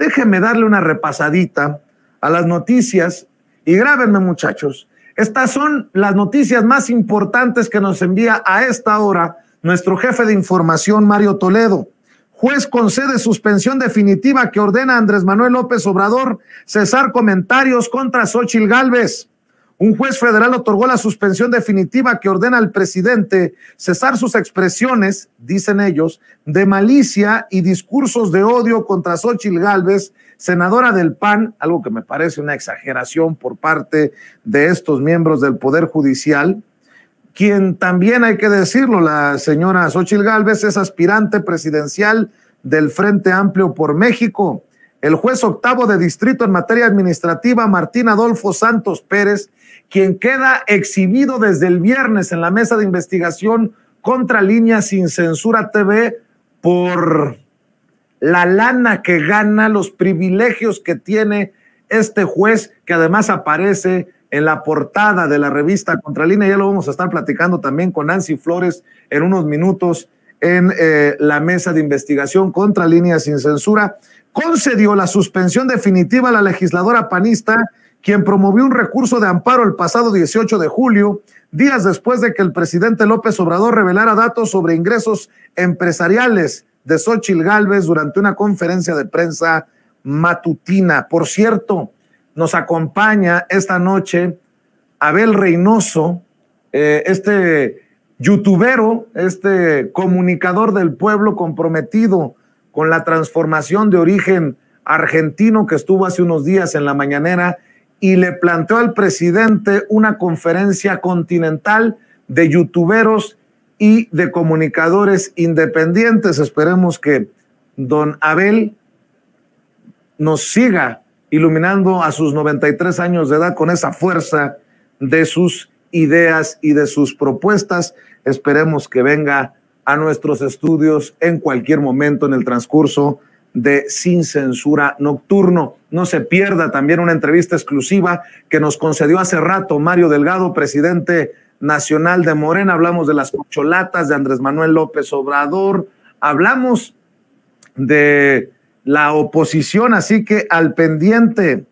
déjeme darle una repasadita a las noticias y grábenme muchachos. Estas son las noticias más importantes que nos envía a esta hora nuestro jefe de información, Mario Toledo. Juez concede suspensión definitiva que ordena Andrés Manuel López Obrador cesar comentarios contra Xochil Gálvez. Un juez federal otorgó la suspensión definitiva que ordena al presidente cesar sus expresiones, dicen ellos, de malicia y discursos de odio contra Xochitl Gálvez, senadora del PAN, algo que me parece una exageración por parte de estos miembros del Poder Judicial, quien también hay que decirlo, la señora Xochitl Gálvez es aspirante presidencial del Frente Amplio por México el juez octavo de distrito en materia administrativa, Martín Adolfo Santos Pérez, quien queda exhibido desde el viernes en la mesa de investigación contra Línea Sin Censura TV por la lana que gana, los privilegios que tiene este juez, que además aparece en la portada de la revista Contralínea. Ya lo vamos a estar platicando también con Nancy Flores en unos minutos en eh, la mesa de investigación contra líneas sin censura, concedió la suspensión definitiva a la legisladora panista, quien promovió un recurso de amparo el pasado 18 de julio, días después de que el presidente López Obrador revelara datos sobre ingresos empresariales de Xochil Gálvez durante una conferencia de prensa matutina. Por cierto, nos acompaña esta noche Abel Reynoso, eh, este youtubero, este comunicador del pueblo comprometido con la transformación de origen argentino que estuvo hace unos días en la mañanera y le planteó al presidente una conferencia continental de youtuberos y de comunicadores independientes. Esperemos que don Abel nos siga iluminando a sus 93 años de edad con esa fuerza de sus ideas y de sus propuestas. Esperemos que venga a nuestros estudios en cualquier momento en el transcurso de Sin Censura Nocturno. No se pierda también una entrevista exclusiva que nos concedió hace rato Mario Delgado, presidente nacional de Morena. Hablamos de las cocholatas de Andrés Manuel López Obrador. Hablamos de la oposición, así que al pendiente